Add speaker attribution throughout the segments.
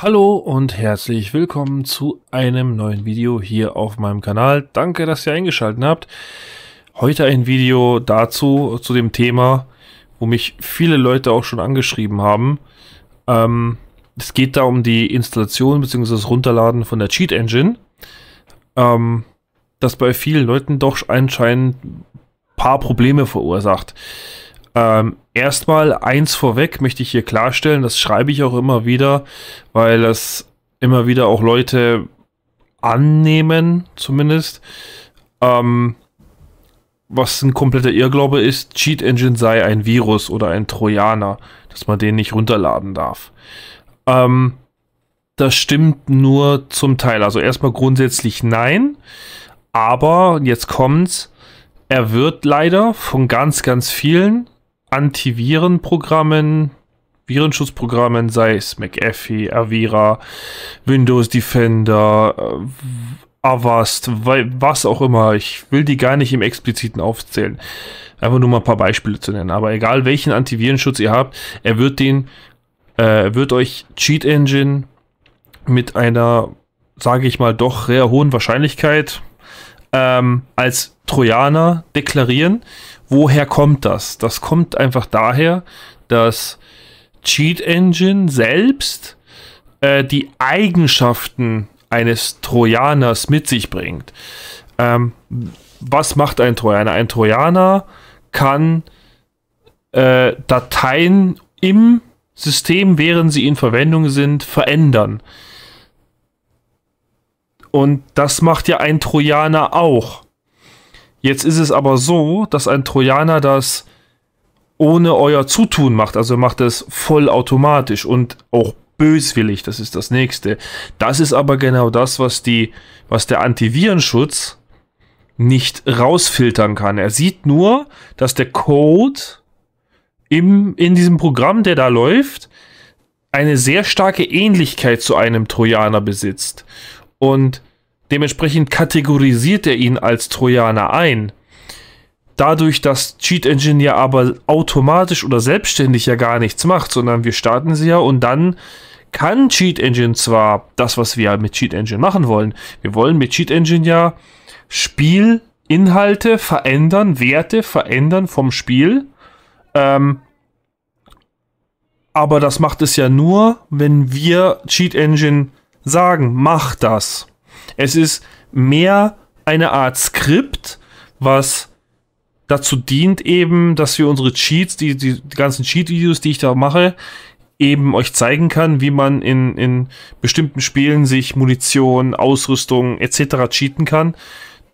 Speaker 1: Hallo und herzlich willkommen zu einem neuen Video hier auf meinem Kanal. Danke, dass ihr eingeschaltet habt. Heute ein Video dazu, zu dem Thema, wo mich viele Leute auch schon angeschrieben haben. Ähm, es geht da um die Installation bzw. das Runterladen von der Cheat Engine. Ähm, das bei vielen Leuten doch anscheinend ein paar Probleme verursacht. Ähm, erstmal eins vorweg möchte ich hier klarstellen, das schreibe ich auch immer wieder, weil das immer wieder auch Leute annehmen, zumindest. Ähm, was ein kompletter Irrglaube ist, Cheat Engine sei ein Virus oder ein Trojaner, dass man den nicht runterladen darf. Ähm, das stimmt nur zum Teil. Also erstmal grundsätzlich nein, aber jetzt kommt's. Er wird leider von ganz, ganz vielen Antivirenprogrammen, Virenschutzprogrammen, sei es McAfee, Avira, Windows Defender, äh, Avast, was auch immer. Ich will die gar nicht im expliziten aufzählen. Einfach nur mal ein paar Beispiele zu nennen. Aber egal welchen Antivirenschutz ihr habt, er wird den, äh, wird euch Cheat Engine mit einer, sage ich mal, doch sehr hohen Wahrscheinlichkeit ähm, als Trojaner deklarieren Woher kommt das? Das kommt einfach daher, dass Cheat Engine selbst äh, die Eigenschaften eines Trojaners mit sich bringt. Ähm, was macht ein Trojaner? Ein Trojaner kann äh, Dateien im System, während sie in Verwendung sind, verändern. Und das macht ja ein Trojaner auch. Jetzt ist es aber so, dass ein Trojaner das ohne euer Zutun macht, also macht es vollautomatisch und auch böswillig, das ist das nächste. Das ist aber genau das, was die, was der Antivirenschutz nicht rausfiltern kann. Er sieht nur, dass der Code im, in diesem Programm, der da läuft, eine sehr starke Ähnlichkeit zu einem Trojaner besitzt. Und Dementsprechend kategorisiert er ihn als Trojaner ein. Dadurch, dass Cheat Engine ja aber automatisch oder selbstständig ja gar nichts macht, sondern wir starten sie ja und dann kann Cheat Engine zwar das, was wir mit Cheat Engine machen wollen. Wir wollen mit Cheat Engine ja Spielinhalte verändern, Werte verändern vom Spiel. Ähm, aber das macht es ja nur, wenn wir Cheat Engine sagen, mach das. Es ist mehr eine Art Skript, was dazu dient eben, dass wir unsere Cheats, die, die, die ganzen Cheat-Videos, die ich da mache, eben euch zeigen kann, wie man in, in bestimmten Spielen sich Munition, Ausrüstung etc. cheaten kann,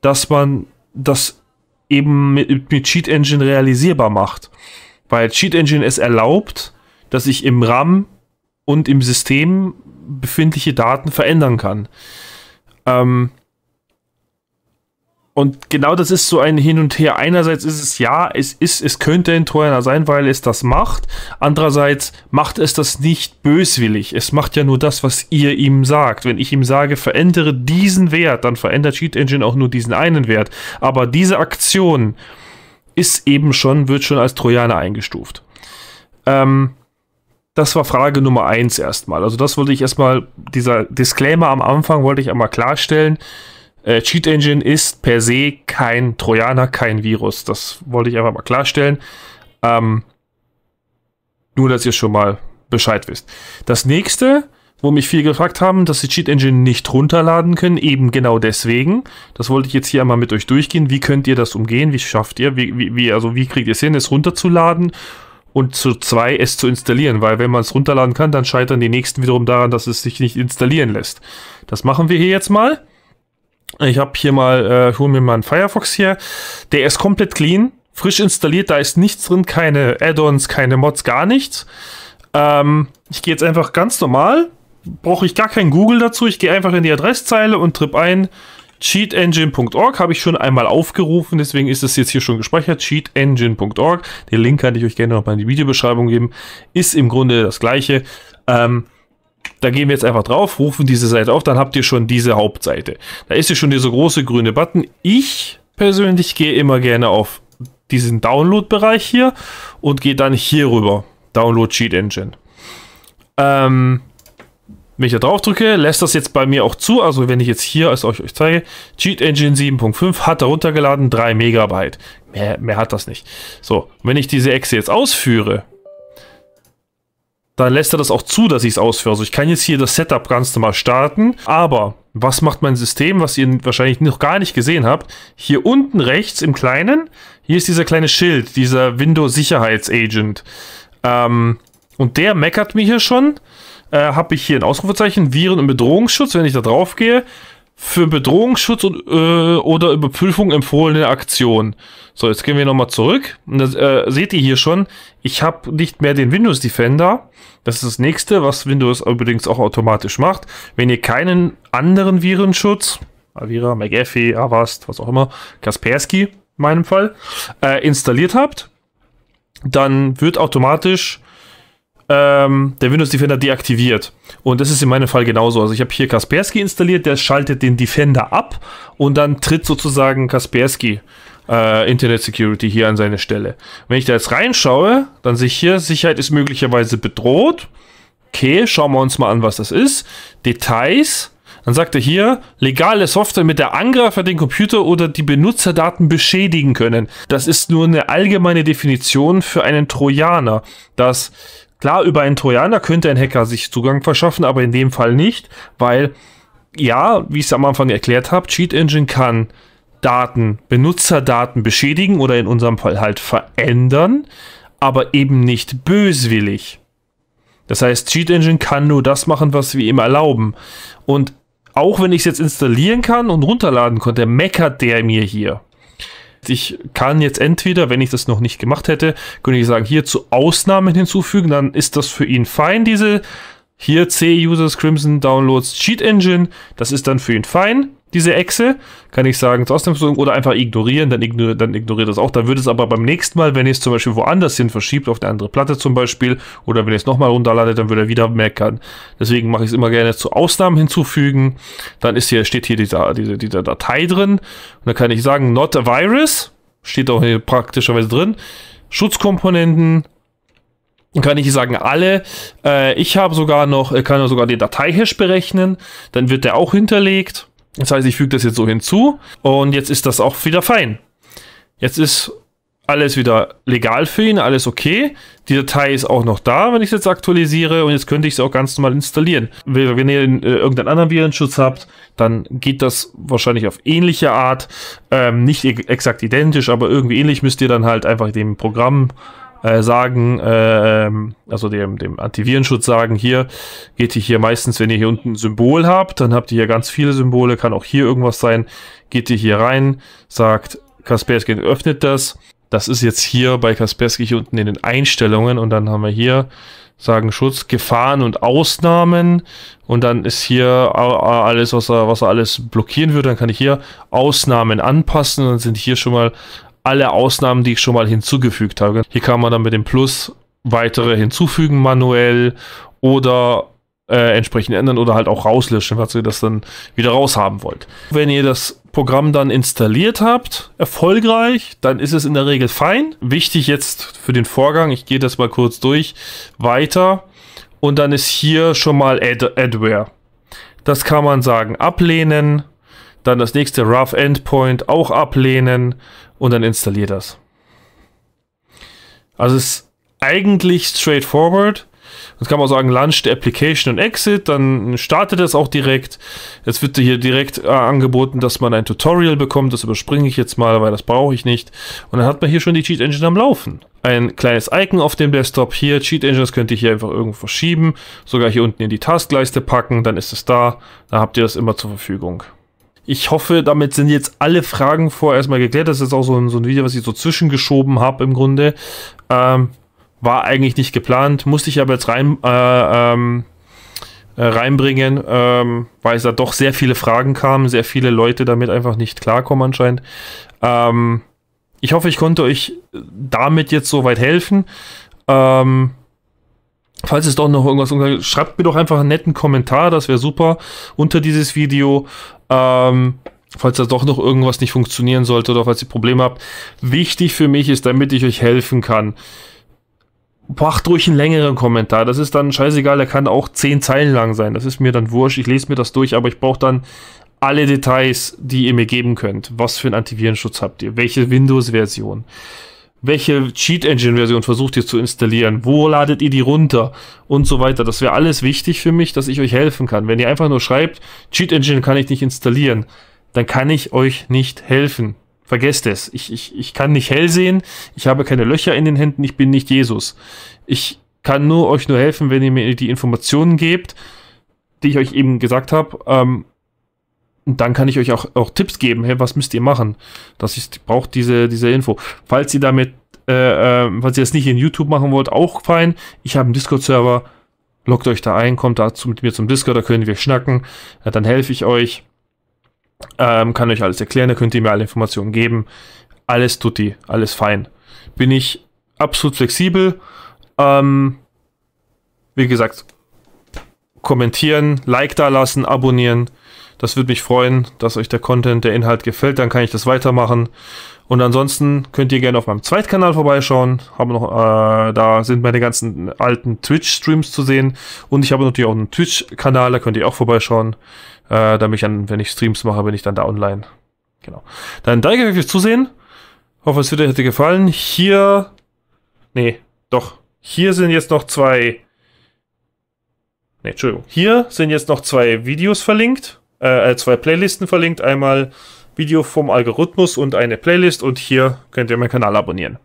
Speaker 1: dass man das eben mit, mit Cheat Engine realisierbar macht. Weil Cheat Engine es erlaubt, dass ich im RAM und im System befindliche Daten verändern kann. Ähm, und genau das ist so ein Hin und Her. Einerseits ist es ja, es ist, es könnte ein Trojaner sein, weil es das macht. Andererseits macht es das nicht böswillig. Es macht ja nur das, was ihr ihm sagt. Wenn ich ihm sage, verändere diesen Wert, dann verändert Cheat Engine auch nur diesen einen Wert. Aber diese Aktion ist eben schon, wird schon als Trojaner eingestuft. Ähm, das war Frage Nummer eins erstmal. Also das wollte ich erstmal, dieser Disclaimer am Anfang wollte ich einmal klarstellen. Äh, Cheat Engine ist per se kein Trojaner, kein Virus. Das wollte ich einfach mal klarstellen. Ähm, nur, dass ihr schon mal Bescheid wisst. Das nächste, wo mich viele gefragt haben, dass sie Cheat Engine nicht runterladen können, eben genau deswegen. Das wollte ich jetzt hier einmal mit euch durchgehen. Wie könnt ihr das umgehen? Wie schafft ihr? Wie, wie, wie also wie kriegt ihr es hin, es runterzuladen? und zu zwei es zu installieren, weil wenn man es runterladen kann, dann scheitern die nächsten wiederum daran, dass es sich nicht installieren lässt. Das machen wir hier jetzt mal. Ich habe hier mal, äh, hole mir mal einen Firefox hier. Der ist komplett clean, frisch installiert, da ist nichts drin, keine Add-ons, keine Mods, gar nichts. Ähm, ich gehe jetzt einfach ganz normal, brauche ich gar kein Google dazu, ich gehe einfach in die Adresszeile und tripp ein cheatengine.org habe ich schon einmal aufgerufen, deswegen ist es jetzt hier schon gespeichert. cheatengine.org, den Link kann ich euch gerne nochmal in die Videobeschreibung geben, ist im Grunde das gleiche. Ähm, da gehen wir jetzt einfach drauf, rufen diese Seite auf, dann habt ihr schon diese Hauptseite. Da ist hier schon dieser große grüne Button. Ich persönlich gehe immer gerne auf diesen Download-Bereich hier und gehe dann hier rüber. Download Cheat Engine. Ähm, wenn ich da drauf drücke, lässt das jetzt bei mir auch zu. Also wenn ich jetzt hier als euch, euch zeige, Cheat Engine 7.5 hat er runtergeladen 3 Megabyte. Mehr, mehr hat das nicht. So, wenn ich diese Exe jetzt ausführe, dann lässt er das auch zu, dass ich es ausführe. Also ich kann jetzt hier das Setup ganz normal starten, aber was macht mein System, was ihr wahrscheinlich noch gar nicht gesehen habt? Hier unten rechts im Kleinen, hier ist dieser kleine Schild, dieser Windows Sicherheitsagent. Ähm, und der meckert mir hier schon, äh, habe ich hier ein Ausrufezeichen, Viren- und Bedrohungsschutz. Wenn ich da drauf gehe, für Bedrohungsschutz und, äh, oder Überprüfung empfohlene Aktion. So, jetzt gehen wir nochmal zurück. Und das, äh, seht ihr hier schon, ich habe nicht mehr den Windows Defender. Das ist das nächste, was Windows übrigens auch automatisch macht. Wenn ihr keinen anderen Virenschutz, Avira, McAfee, Avast, was auch immer, Kaspersky in meinem Fall, äh, installiert habt, dann wird automatisch ähm, der Windows Defender deaktiviert. Und das ist in meinem Fall genauso. Also ich habe hier Kaspersky installiert, der schaltet den Defender ab und dann tritt sozusagen Kaspersky äh, Internet Security hier an seine Stelle. Wenn ich da jetzt reinschaue, dann sehe ich hier, Sicherheit ist möglicherweise bedroht. Okay, schauen wir uns mal an, was das ist. Details. Dann sagt er hier, legale Software, mit der Angreifer den Computer oder die Benutzerdaten beschädigen können. Das ist nur eine allgemeine Definition für einen Trojaner, dass Klar, über einen Trojaner könnte ein Hacker sich Zugang verschaffen, aber in dem Fall nicht, weil, ja, wie ich es am Anfang erklärt habe, Cheat Engine kann Daten, Benutzerdaten beschädigen oder in unserem Fall halt verändern, aber eben nicht böswillig. Das heißt, Cheat Engine kann nur das machen, was wir ihm erlauben. Und auch wenn ich es jetzt installieren kann und runterladen konnte, meckert der mir hier. Ich kann jetzt entweder, wenn ich das noch nicht gemacht hätte, könnte ich sagen, hier zu Ausnahmen hinzufügen, dann ist das für ihn fein, diese hier C Users Crimson Downloads Cheat Engine, das ist dann für ihn fein diese Echse, kann ich sagen, zu Ausnahmeprüfung oder einfach ignorieren, dann, ignor dann ignoriert das auch. Dann würde es aber beim nächsten Mal, wenn ihr es zum Beispiel woanders hin verschiebt, auf eine andere Platte zum Beispiel, oder wenn ihr es nochmal runterladet, dann würde er wieder meckern. Deswegen mache ich es immer gerne zu Ausnahmen hinzufügen. Dann ist hier, steht hier dieser, die, die Datei drin. Und dann kann ich sagen, not a virus, steht auch hier praktischerweise drin. Schutzkomponenten, kann ich sagen, alle. Äh, ich habe sogar noch, äh, kann sogar den Dateihash berechnen. Dann wird der auch hinterlegt. Das heißt, ich füge das jetzt so hinzu und jetzt ist das auch wieder fein. Jetzt ist alles wieder legal für ihn, alles okay. Die Datei ist auch noch da, wenn ich es jetzt aktualisiere und jetzt könnte ich es auch ganz normal installieren. Wenn ihr äh, irgendeinen anderen Virenschutz habt, dann geht das wahrscheinlich auf ähnliche Art. Ähm, nicht e-, exakt identisch, aber irgendwie ähnlich müsst ihr dann halt einfach dem Programm äh, sagen, äh, also dem, dem Antivirenschutz sagen, hier geht ihr hier meistens, wenn ihr hier unten ein Symbol habt, dann habt ihr hier ganz viele Symbole, kann auch hier irgendwas sein, geht ihr hier rein, sagt Kaspersky öffnet das. Das ist jetzt hier bei Kaspersky unten in den Einstellungen und dann haben wir hier sagen Schutz, Gefahren und Ausnahmen. Und dann ist hier alles, was er, was er alles blockieren würde. Dann kann ich hier Ausnahmen anpassen. Dann sind hier schon mal alle Ausnahmen, die ich schon mal hinzugefügt habe. Hier kann man dann mit dem Plus weitere hinzufügen manuell oder äh, entsprechend ändern oder halt auch rauslöschen, falls ihr das dann wieder raushaben wollt. Wenn ihr das Programm dann installiert habt, erfolgreich, dann ist es in der Regel fein. Wichtig jetzt für den Vorgang, ich gehe das mal kurz durch, weiter und dann ist hier schon mal Ad Adware. Das kann man sagen, ablehnen, dann das nächste Rough Endpoint auch ablehnen und dann installiert das. Also ist eigentlich straightforward. Jetzt kann man sagen, launch the Application und Exit, dann startet es auch direkt. Jetzt wird hier direkt äh, angeboten, dass man ein Tutorial bekommt. Das überspringe ich jetzt mal, weil das brauche ich nicht. Und dann hat man hier schon die Cheat Engine am Laufen. Ein kleines Icon auf dem Desktop hier. Cheat Engine, das könnt ihr hier einfach irgendwo verschieben. Sogar hier unten in die Taskleiste packen. Dann ist es da. Dann habt ihr das immer zur Verfügung. Ich hoffe, damit sind jetzt alle Fragen vorerst mal geklärt. Das ist auch so ein, so ein Video, was ich so zwischengeschoben habe im Grunde. Ähm, war eigentlich nicht geplant, musste ich aber jetzt rein, äh, ähm, äh, reinbringen, ähm, weil es da doch sehr viele Fragen kamen, sehr viele Leute damit einfach nicht klarkommen anscheinend. Ähm, ich hoffe, ich konnte euch damit jetzt soweit helfen. Ähm, Falls es doch noch irgendwas unklar schreibt mir doch einfach einen netten Kommentar, das wäre super, unter dieses Video. Ähm, falls da doch noch irgendwas nicht funktionieren sollte oder falls ihr Probleme habt. Wichtig für mich ist, damit ich euch helfen kann. Macht ruhig einen längeren Kommentar. Das ist dann scheißegal, der kann auch zehn Zeilen lang sein. Das ist mir dann wurscht. Ich lese mir das durch, aber ich brauche dann alle Details, die ihr mir geben könnt. Was für einen Antivirenschutz habt ihr? Welche Windows-Version? welche Cheat Engine Version versucht ihr zu installieren, wo ladet ihr die runter und so weiter. Das wäre alles wichtig für mich, dass ich euch helfen kann. Wenn ihr einfach nur schreibt, Cheat Engine kann ich nicht installieren, dann kann ich euch nicht helfen. Vergesst es. Ich, ich, ich kann nicht hell sehen, ich habe keine Löcher in den Händen, ich bin nicht Jesus. Ich kann nur euch nur helfen, wenn ihr mir die Informationen gebt, die ich euch eben gesagt habe. Ähm, und dann kann ich euch auch, auch Tipps geben, hey, was müsst ihr machen? Das ist, braucht diese, diese Info. Falls ihr damit, äh, äh, falls ihr das nicht in YouTube machen wollt, auch fein. Ich habe einen Discord-Server. Loggt euch da ein, kommt dazu mit mir zum Discord, da können wir schnacken. Ja, dann helfe ich euch. Ähm, kann euch alles erklären, da könnt ihr mir alle Informationen geben. Alles tutti, alles fein. Bin ich absolut flexibel. Ähm, wie gesagt, kommentieren, Like da lassen, abonnieren. Das würde mich freuen, dass euch der Content, der Inhalt gefällt, dann kann ich das weitermachen. Und ansonsten könnt ihr gerne auf meinem Zweitkanal vorbeischauen. Haben noch, äh, da sind meine ganzen alten Twitch-Streams zu sehen. Und ich habe natürlich auch einen Twitch-Kanal, da könnt ihr auch vorbeischauen. Äh, da bin ich dann, wenn ich Streams mache, bin ich dann da online. Genau. Dann danke fürs Zusehen. Hoffe, es wird euch gefallen. Hier. Nee, doch. Hier sind jetzt noch zwei Ne, Entschuldigung. Hier sind jetzt noch zwei Videos verlinkt, äh, äh, zwei Playlisten verlinkt. Einmal Video vom Algorithmus und eine Playlist. Und hier könnt ihr meinen Kanal abonnieren.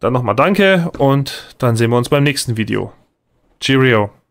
Speaker 1: Dann nochmal danke und dann sehen wir uns beim nächsten Video. Cheerio.